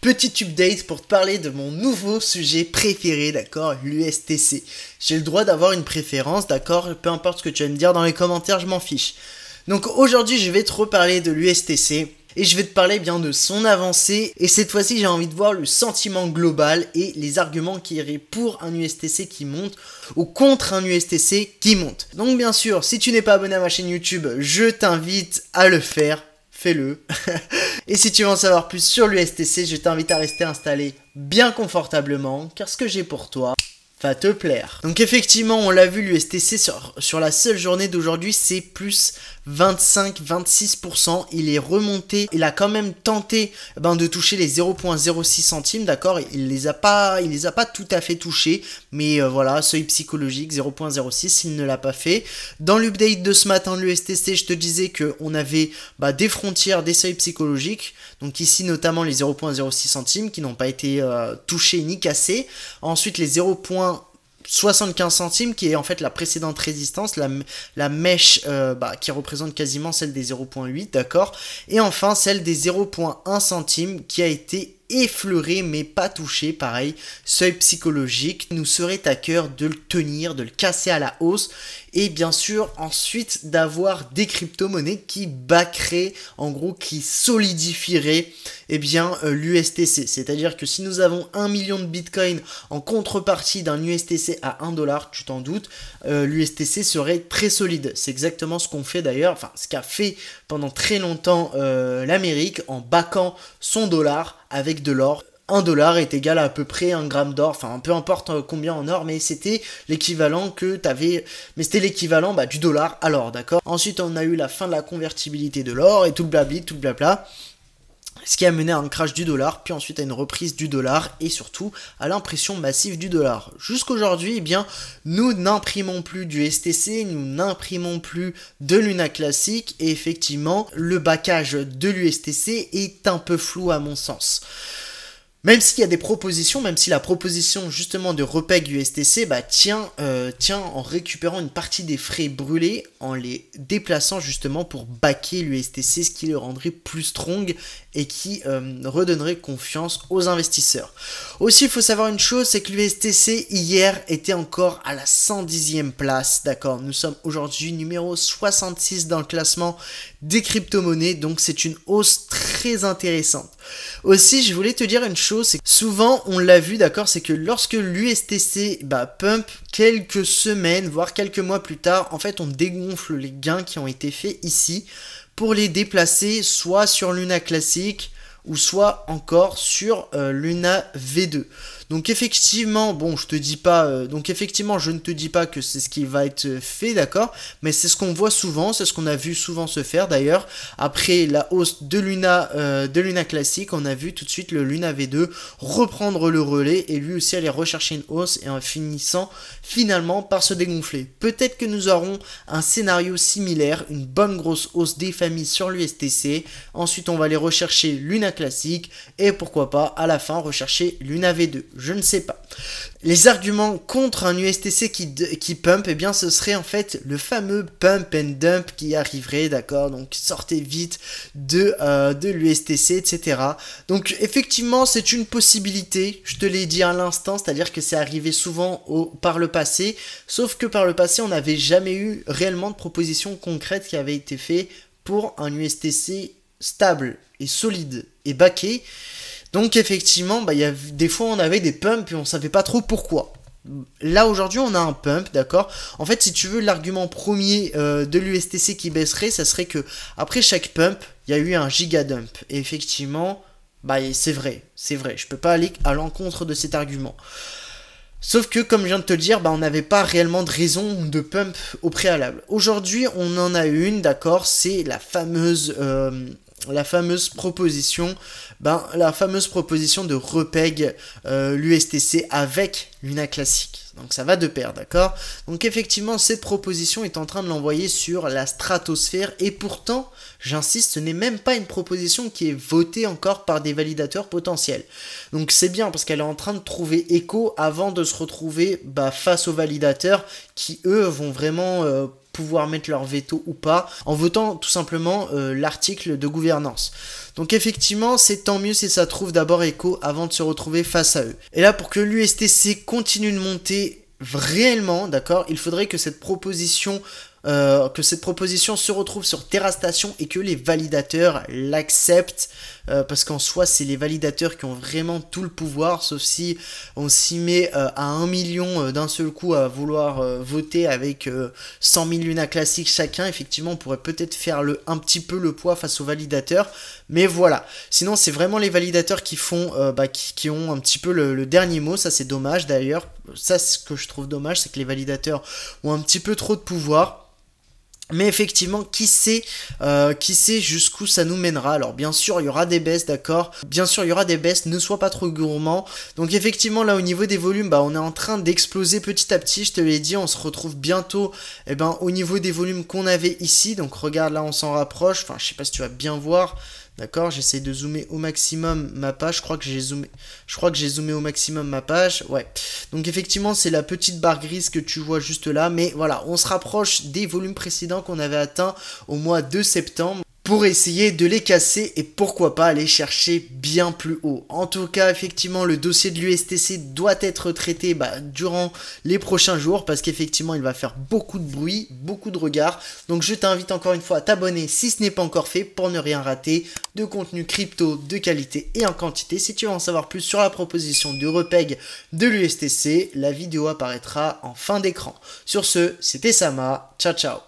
Petit update pour te parler de mon nouveau sujet préféré, d'accord L'USTC. J'ai le droit d'avoir une préférence, d'accord Peu importe ce que tu vas me dire dans les commentaires, je m'en fiche. Donc aujourd'hui, je vais te reparler de l'USTC et je vais te parler bien de son avancée et cette fois-ci, j'ai envie de voir le sentiment global et les arguments qui iraient pour un USTC qui monte ou contre un USTC qui monte. Donc bien sûr, si tu n'es pas abonné à ma chaîne YouTube, je t'invite à le faire fais-le. Et si tu veux en savoir plus sur l'USTC, je t'invite à rester installé bien confortablement, car ce que j'ai pour toi, va te plaire. Donc effectivement, on l'a vu, l'USTC sur, sur la seule journée d'aujourd'hui, c'est plus 25-26%. Il est remonté, il a quand même tenté eh ben, de toucher les 0,06 centimes, d'accord Il les a pas, il les a pas tout à fait touchés, mais euh, voilà, seuil psychologique 0,06, il ne l'a pas fait. Dans l'update de ce matin de l'USTC, je te disais que on avait bah, des frontières, des seuils psychologiques, donc ici notamment les 0,06 centimes qui n'ont pas été euh, touchés ni cassés. Ensuite les 0, 75 centimes qui est en fait la précédente résistance, la, la mèche euh, bah, qui représente quasiment celle des 0.8, d'accord Et enfin celle des 0.1 centimes qui a été effleurée mais pas touchée, pareil, seuil psychologique, nous serait à cœur de le tenir, de le casser à la hausse, et bien sûr ensuite d'avoir des crypto-monnaies qui backeraient, en gros qui solidifieraient eh bien euh, l'USTC. C'est-à-dire que si nous avons 1 million de Bitcoin en contrepartie d'un USTC à 1 dollar, tu t'en doutes, euh, l'USTC serait très solide. C'est exactement ce qu'on fait d'ailleurs, enfin ce qu'a fait pendant très longtemps euh, l'Amérique en baquant son dollar avec de l'or. 1 dollar est égal à à peu près 1 gramme d'or, enfin peu importe combien en or, mais c'était l'équivalent que t'avais, mais c'était l'équivalent bah, du dollar à l'or, d'accord Ensuite on a eu la fin de la convertibilité de l'or et tout le tout le blabla. Ce qui a mené à un crash du dollar, puis ensuite à une reprise du dollar et surtout à l'impression massive du dollar. Jusqu'aujourd'hui, eh bien, nous n'imprimons plus du STC, nous n'imprimons plus de l'UNA classique et effectivement, le backage de l'USTC est un peu flou à mon sens. Même s'il y a des propositions, même si la proposition justement de repeg USTC bah, euh, tient, en récupérant une partie des frais brûlés, en les déplaçant justement pour baquer l'USTC, ce qui le rendrait plus strong et qui euh, redonnerait confiance aux investisseurs. Aussi, il faut savoir une chose, c'est que l'USTC hier était encore à la 110e place, d'accord Nous sommes aujourd'hui numéro 66 dans le classement des crypto-monnaies, donc c'est une hausse très intéressante. Aussi, je voulais te dire une chose c'est souvent on l'a vu, d'accord, c'est que lorsque l'USTC bah, pump quelques semaines, voire quelques mois plus tard, en fait on dégonfle les gains qui ont été faits ici pour les déplacer soit sur Luna classique ou soit encore sur euh, Luna V2. Donc effectivement, bon, je te dis pas, euh, donc effectivement, je ne te dis pas que c'est ce qui va être fait, d'accord, mais c'est ce qu'on voit souvent, c'est ce qu'on a vu souvent se faire d'ailleurs. Après la hausse de Luna, euh, de Luna classique, on a vu tout de suite le Luna V2 reprendre le relais et lui aussi aller rechercher une hausse et en finissant finalement par se dégonfler. Peut-être que nous aurons un scénario similaire, une bonne grosse hausse des familles sur l'USTC. Ensuite, on va aller rechercher Luna classique et pourquoi pas à la fin rechercher Luna V2. Je ne sais pas. Les arguments contre un USTC qui, pump, eh bien ce serait en fait le fameux pump and dump qui arriverait, d'accord Donc sortez vite de, euh, l'USTC, etc. Donc effectivement, c'est une possibilité, je te l'ai dit à l'instant, c'est-à-dire que c'est arrivé souvent au, par le passé, sauf que par le passé, on n'avait jamais eu réellement de proposition concrète qui avait été faite pour un USTC stable et solide et baqué. Donc effectivement, bah, y a, des fois on avait des pumps et on savait pas trop pourquoi. Là aujourd'hui on a un pump, d'accord En fait si tu veux l'argument premier euh, de l'USTC qui baisserait, ça serait que après chaque pump, il y a eu un dump. Et effectivement, bah c'est vrai, c'est vrai, je peux pas aller à l'encontre de cet argument. Sauf que, comme je viens de te le dire, bah, on n'avait pas réellement de raison de pump au préalable. Aujourd'hui, on en a une, d'accord C'est la fameuse euh, la fameuse proposition, ben, la fameuse proposition de repeg euh, l'USTC avec l'UNA classique. Donc ça va de pair, d'accord Donc effectivement, cette proposition est en train de l'envoyer sur la stratosphère et pourtant, j'insiste, ce n'est même pas une proposition qui est votée encore par des validateurs potentiels. Donc c'est bien parce qu'elle est en train de trouver écho avant de se retrouver bah, face aux validateurs qui eux vont vraiment euh, pouvoir mettre leur veto ou pas en votant tout simplement euh, l'article de gouvernance. Donc effectivement, c'est tant mieux si ça trouve d'abord écho avant de se retrouver face à eux. Et là, pour que l'USTC continue de monter réellement, d'accord, il faudrait que cette proposition euh, que cette proposition se retrouve sur Terra Station et que les validateurs l'acceptent euh, parce qu'en soi, c'est les validateurs qui ont vraiment tout le pouvoir, sauf si on s'y met euh, à un million euh, d'un seul coup à vouloir voter avec 100 000 lunas classiques chacun, effectivement, on pourrait peut-être faire un petit peu le poids face aux validateurs, mais voilà. Sinon, c'est vraiment les validateurs qui font, bah, qui, ont un petit peu le dernier mot, ça c'est dommage d'ailleurs, ça ce que je trouve dommage, c'est que les validateurs ont un petit peu trop de pouvoir. Mais effectivement, qui sait, euh, qui sait jusqu'où ça nous mènera. Alors bien sûr, il y aura des baisses, d'accord. Bien sûr, il y aura des baisses. Ne sois pas trop gourmand. Donc effectivement, là au niveau des volumes, bah on est en train d'exploser petit à petit. Je te l'ai dit, on se retrouve bientôt, eh ben au niveau des volumes qu'on avait ici. Donc regarde, là on s'en rapproche. Enfin, je sais pas si tu vas bien voir. D'accord J'essaie de zoomer au maximum ma page. Je crois que j'ai zoomé. Je crois que j'ai zoomé au maximum ma page. Ouais. Donc effectivement, c'est la petite barre grise que tu vois juste là. Mais voilà, on se rapproche des volumes précédents qu'on avait atteints au mois de septembre pour essayer de les casser et pourquoi pas aller chercher bien plus haut. En tout cas, effectivement, le dossier de l'USTC doit être traité bah, durant les prochains jours parce qu'effectivement, il va faire beaucoup de bruit, beaucoup de regards. Donc, je t'invite encore une fois à t'abonner si ce n'est pas encore fait pour ne rien rater de contenu crypto de qualité et en quantité. Si tu veux en savoir plus sur la proposition du repeg de l'USTC, la vidéo apparaîtra en fin d'écran. Sur ce, c'était Sama. Ciao, ciao.